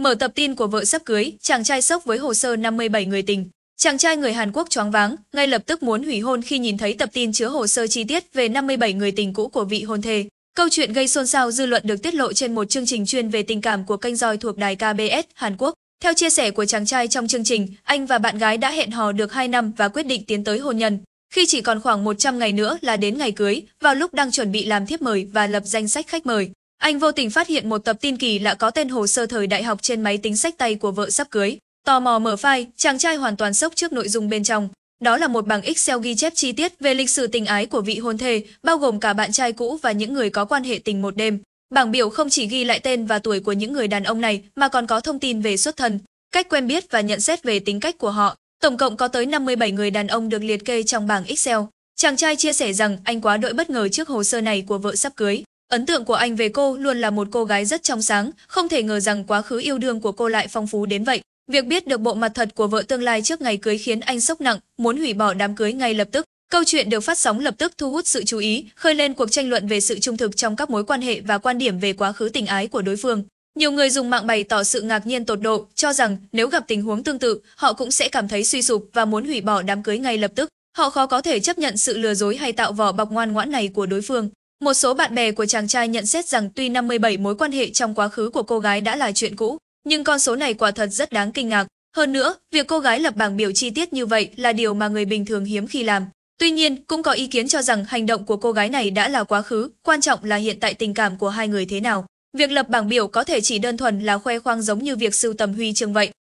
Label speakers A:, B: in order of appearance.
A: Mở tập tin của vợ sắp cưới, chàng trai sốc với hồ sơ 57 người tình. Chàng trai người Hàn Quốc choáng váng, ngay lập tức muốn hủy hôn khi nhìn thấy tập tin chứa hồ sơ chi tiết về 57 người tình cũ của vị hôn thê. Câu chuyện gây xôn xao dư luận được tiết lộ trên một chương trình chuyên về tình cảm của kênh roi thuộc đài KBS Hàn Quốc. Theo chia sẻ của chàng trai trong chương trình, anh và bạn gái đã hẹn hò được 2 năm và quyết định tiến tới hôn nhân. Khi chỉ còn khoảng 100 ngày nữa là đến ngày cưới, vào lúc đang chuẩn bị làm thiếp mời và lập danh sách khách mời, anh vô tình phát hiện một tập tin kỳ lạ có tên hồ sơ thời đại học trên máy tính sách tay của vợ sắp cưới. Tò mò mở file, chàng trai hoàn toàn sốc trước nội dung bên trong. Đó là một bảng Excel ghi chép chi tiết về lịch sử tình ái của vị hôn thê, bao gồm cả bạn trai cũ và những người có quan hệ tình một đêm. Bảng biểu không chỉ ghi lại tên và tuổi của những người đàn ông này mà còn có thông tin về xuất thân, cách quen biết và nhận xét về tính cách của họ. Tổng cộng có tới 57 người đàn ông được liệt kê trong bảng Excel. Chàng trai chia sẻ rằng anh quá đội bất ngờ trước hồ sơ này của vợ sắp cưới. Ấn tượng của anh về cô luôn là một cô gái rất trong sáng, không thể ngờ rằng quá khứ yêu đương của cô lại phong phú đến vậy. Việc biết được bộ mặt thật của vợ tương lai trước ngày cưới khiến anh sốc nặng, muốn hủy bỏ đám cưới ngay lập tức. Câu chuyện được phát sóng lập tức thu hút sự chú ý, khơi lên cuộc tranh luận về sự trung thực trong các mối quan hệ và quan điểm về quá khứ tình ái của đối phương. Nhiều người dùng mạng bày tỏ sự ngạc nhiên tột độ, cho rằng nếu gặp tình huống tương tự, họ cũng sẽ cảm thấy suy sụp và muốn hủy bỏ đám cưới ngay lập tức. Họ khó có thể chấp nhận sự lừa dối hay tạo vỏ bọc ngoan ngoãn này của đối phương. Một số bạn bè của chàng trai nhận xét rằng tuy 57 mối quan hệ trong quá khứ của cô gái đã là chuyện cũ, nhưng con số này quả thật rất đáng kinh ngạc. Hơn nữa, việc cô gái lập bảng biểu chi tiết như vậy là điều mà người bình thường hiếm khi làm. Tuy nhiên, cũng có ý kiến cho rằng hành động của cô gái này đã là quá khứ, quan trọng là hiện tại tình cảm của hai người thế nào. Việc lập bảng biểu có thể chỉ đơn thuần là khoe khoang giống như việc sưu tầm huy chương vậy.